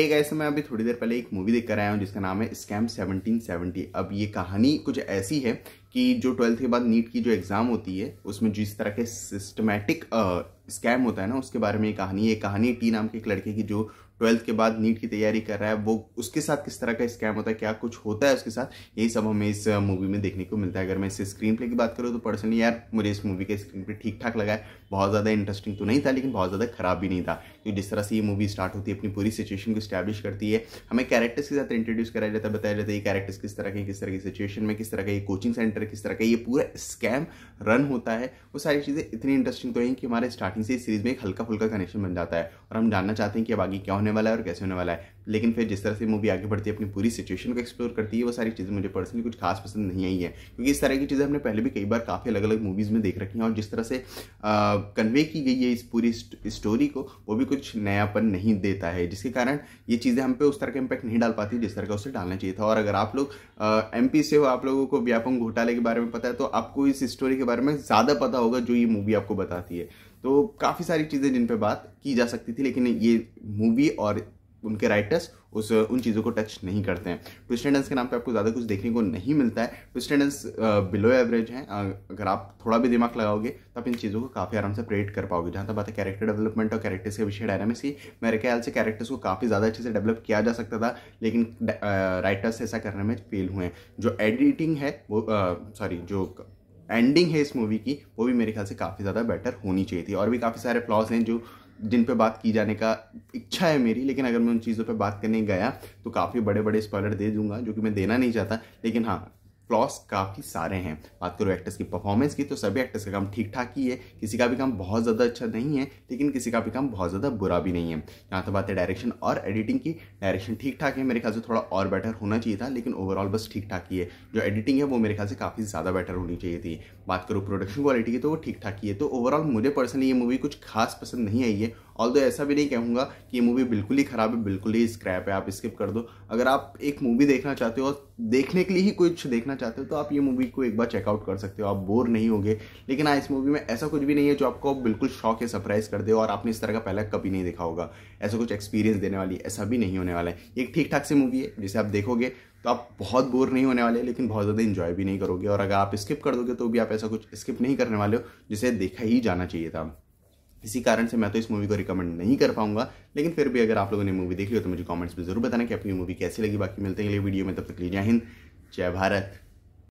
एक ऐसे तो मैं अभी थोड़ी देर पहले एक मूवी देख कर आया हूँ जिसका नाम है स्कैम 1770 अब ये कहानी कुछ ऐसी है कि जो ट्वेल्थ के बाद नीट की जो एग्ज़ाम होती है उसमें जिस तरह के सिस्टमेटिक स्कैम होता है ना उसके बारे में ये कहानी ये कहानी टी नाम के एक लड़के की जो ट्वेल्थ के बाद नीट की तैयारी कर रहा है वो उसके साथ किस तरह का स्कैम होता है क्या कुछ होता है उसके साथ यही सब हमें इस मूवी में देखने को मिलता है अगर मैं इस स्क्रीन प्ले की बात करूँ तो पर्सनली यार मुझे इस मूवी का स्क्रीन पे ठीक ठाक लगा है बहुत ज़्यादा इंटरेस्टिंग तो नहीं था लेकिन बहुत ज़्यादा खराब भी नहीं था क्योंकि जिस तरह से ये मूवी स्टार्ट होती है अपनी पूरी सिचुएशन को स्टैब्लिश करती है हमें कैरेक्टर्स के साथ इंट्रोड्यूस कराया जाता है बताया जाता है ये कैरेक्टर्स किस तरह के किस तरह की सिचुएशन में किस तरह का ये कोचिंग सेंटर किस तरह का ये पूरा स्कैम रन होता है वो सारी चीज़ें इतनी इंटरेस्टिंग तो हैं कि हमारे स्टार्टिंग से इस सीरीज़ में एक हल्का फुल्का कनेक्शन बन जाता है और हम जानना चाहते हैं कि अब आगे क्या होने होने वाला है और कैसे होने वाला है लेकिन फिर जिस तरह से मूवी आगे बढ़ती है अपनी पूरी सिचुएशन को एक्सप्लोर करती है वो सारी चीज़ें मुझे पर्सनली कुछ खास पसंद नहीं आई है क्योंकि इस तरह की चीज़ें हमने पहले भी कई बार काफ़ी अलग अलग मूवीज़ में देख रखी हैं और जिस तरह से कन्वे की गई है इस पूरी स्टोरी को वो भी कुछ नयापन नहीं देता है जिसके कारण ये चीज़ें हम पे उस तरह का इम्पैक्ट नहीं डाल पाती जिस तरह का उसे डालना चाहिए था और अगर आप लोग एम से हो आप लोगों को व्यापक घोटाले के बारे में पता है तो आपको इस स्टोरी के बारे में ज़्यादा पता होगा जो ये मूवी आपको बताती है तो काफ़ी सारी चीज़ें जिन पर बात की जा सकती थी लेकिन ये मूवी और उनके राइटर्स उस उन चीज़ों को टच नहीं करते हैं ट्विस्टेंडेंस के नाम पे आपको ज़्यादा कुछ देखने को नहीं मिलता है ट्विस्टेंडेंस बिलो एवरेज हैं अगर आप थोड़ा भी दिमाग लगाओगे तो आप इन चीज़ों को काफ़ी आराम से प्रेट कर पाओगे जहाँ तक बात है कैरेक्टर डेवलपमेंट और कैरेक्टर्स के विषय डायनामिक्स की मेरे ख्याल से कैरेक्टर्स को काफ़ी ज़्यादा अच्छे से डेवलप किया जा सकता था लेकिन राइटर्स ऐसा करने में फेल हुए हैं जो एडिटिंग है वो सॉरी जो एंडिंग है इस मूवी की वो भी मेरे ख्याल से काफ़ी ज़्यादा बेटर होनी चाहिए थी और भी काफ़ी सारे फ्लॉज हैं जो जिन पे बात की जाने का इच्छा है मेरी लेकिन अगर मैं उन चीज़ों पे बात करने गया तो काफ़ी बड़े बड़े स्पॉलर दे दूंगा जो कि मैं देना नहीं चाहता लेकिन हाँ फ्लॉस काफ़ी सारे हैं बात करो एक्टर्स की परफॉर्मेंस की तो सभी एक्टर्स का काम ठीक ठाक ही है किसी का भी काम बहुत ज़्यादा अच्छा नहीं है लेकिन किसी का भी काम बहुत ज़्यादा बुरा भी नहीं है जहाँ तक बात है डायरेक्शन और एडिटिंग की डायरेक्शन ठीक ठाक है मेरे ख्याल से थोड़ा और बेटर होना चाहिए था लेकिन ओवरऑल बस ठीक ठाक ही है जो एडिटिंग है वो मेरे ख्याल से काफ़ी ज़्यादा बेटर होनी चाहिए थी बात करो प्रोडक्शन क्वालिटी की तो वो ठीक ठाक ही है तो ओवरऑल मुझे पर्सनली ये मूवी कुछ खास पसंद नहीं आई है ऑल ऐसा भी नहीं कहूँगा कि ये मूवी बिल्कुल ही ख़राब है बिल्कुल ही स्क्रैप है आप स्किप कर दो अगर आप एक मूवी देखना चाहते हो और देखने के लिए ही कुछ देखना चाहते हो तो आप ये मूवी को एक बार चेकआउट कर सकते हो आप बोर नहीं होंगे लेकिन हाँ इस मूवी में ऐसा कुछ भी नहीं है जो आपको बिल्कुल शौक या सरप्राइज कर दे और आपने इस तरह का पहला कभी नहीं देखा होगा ऐसा कुछ एक्सपीरियंस देने वाली ऐसा भी नहीं होने वाला है एक ठीक ठाक सी मूवी है जिसे आप देखोगे तो आप बहुत बोर नहीं होने वाले लेकिन बहुत ज़्यादा इन्जॉय भी नहीं करोगे और अगर आप स्किप कर दोगे तो भी आप ऐसा कुछ स्किप नहीं करने वाले हो जिसे देखा ही जाना चाहिए था इसी कारण से मैं तो इस मूवी को रिकमेंड नहीं कर पाऊंगा लेकिन फिर भी अगर आप लोगों ने मूवी देखी हो तो मुझे कमेंट्स में जरूर बताना कि आपकी मूवी कैसी लगी बाकी मिलते हैं अगले वीडियो में तब तक लिए जय हिंद जय भारत